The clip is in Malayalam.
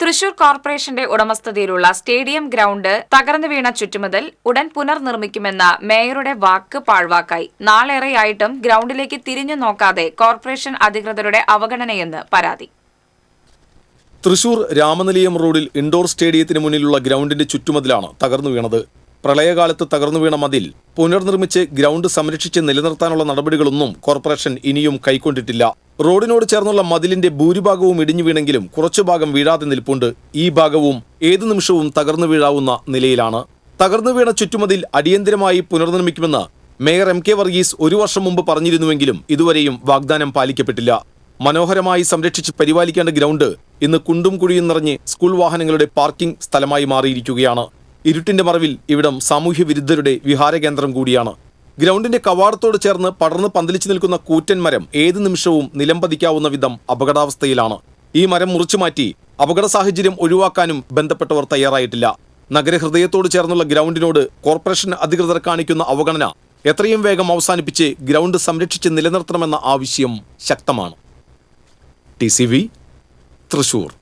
തൃശൂർ കോർപ്പറേഷന്റെ ഉടമസ്ഥതയിലുള്ള സ്റ്റേഡിയം ഗ്രൗണ്ട് തകർന്നു വീണ ചുറ്റുമതിൽ ഉടൻ പുനർനിർമ്മിക്കുമെന്ന മേയറുടെ വാക്ക് പാഴ്വാക്കായി നാളേറെയായിട്ടും ഗ്രൗണ്ടിലേക്ക് തിരിഞ്ഞു നോക്കാതെ കോർപ്പറേഷൻ അധികൃതരുടെ അവഗണനയെന്ന് പരാതി തൃശൂർ രാമനിലയം റോഡിൽ ഇൻഡോർ സ്റ്റേഡിയത്തിന് മുന്നിലുള്ള ഗ്രൗണ്ടിന്റെ ചുറ്റുമതിലാണ് തകർന്നു വീണത് പ്രളയകാലത്ത് തകർന്നു വീണ മതിൽ പുനർനിർമ്മിച്ച് ഗ്രൗണ്ട് സംരക്ഷിച്ച് നിലനിർത്താനുള്ള നടപടികളൊന്നും കോർപ്പറേഷൻ ഇനിയും കൈക്കൊണ്ടിട്ടില്ല റോഡിനോട് ചേർന്നുള്ള മതിലിന്റെ ഭൂരിഭാഗവും ഇടിഞ്ഞു വീണെങ്കിലും കുറച്ചു ഭാഗം വീഴാതെ നിൽപ്പുണ്ട് ഈ ഭാഗവും ഏതു നിമിഷവും തകർന്നു വീഴാവുന്ന നിലയിലാണ് തകർന്നു വീണ ചുറ്റുമതിൽ അടിയന്തിരമായി പുനർനിർമ്മിക്കുമെന്ന് മേയർ എം കെ വർഗീസ് ഒരു വർഷം മുമ്പ് പറഞ്ഞിരുന്നുവെങ്കിലും ഇതുവരെയും വാഗ്ദാനം പാലിക്കപ്പെട്ടില്ല മനോഹരമായി സംരക്ഷിച്ച് പരിപാലിക്കേണ്ട ഗ്രൗണ്ട് ഇന്ന് കുണ്ടും കുഴിയും നിറഞ്ഞ് സ്കൂൾ വാഹനങ്ങളുടെ പാർക്കിംഗ് സ്ഥലമായി മാറിയിരിക്കുകയാണ് ഇരുട്ടിന്റെ മറവിൽ ഇവിടം സാമൂഹ്യ വിരുദ്ധരുടെ കേന്ദ്രം കൂടിയാണ് ഗ്രൗണ്ടിന്റെ കവാടത്തോട് ചേർന്ന് പടർന്ന് പന്തലിച്ചു നിൽക്കുന്ന കൂറ്റൻ മരം ഏത് നിമിഷവും നിലംപതിക്കാവുന്ന വിധം അപകടാവസ്ഥയിലാണ് ഈ മരം മുറിച്ചു മാറ്റി അപകട സാഹചര്യം ഒഴിവാക്കാനും ബന്ധപ്പെട്ടവർ തയ്യാറായിട്ടില്ല നഗരഹൃദയത്തോട് ചേർന്നുള്ള ഗ്രൗണ്ടിനോട് കോർപ്പറേഷൻ അധികൃതർ കാണിക്കുന്ന അവഗണന എത്രയും വേഗം അവസാനിപ്പിച്ച് ഗ്രൗണ്ട് സംരക്ഷിച്ച് നിലനിർത്തണമെന്ന ആവശ്യം ശക്തമാണ് ടി തൃശൂർ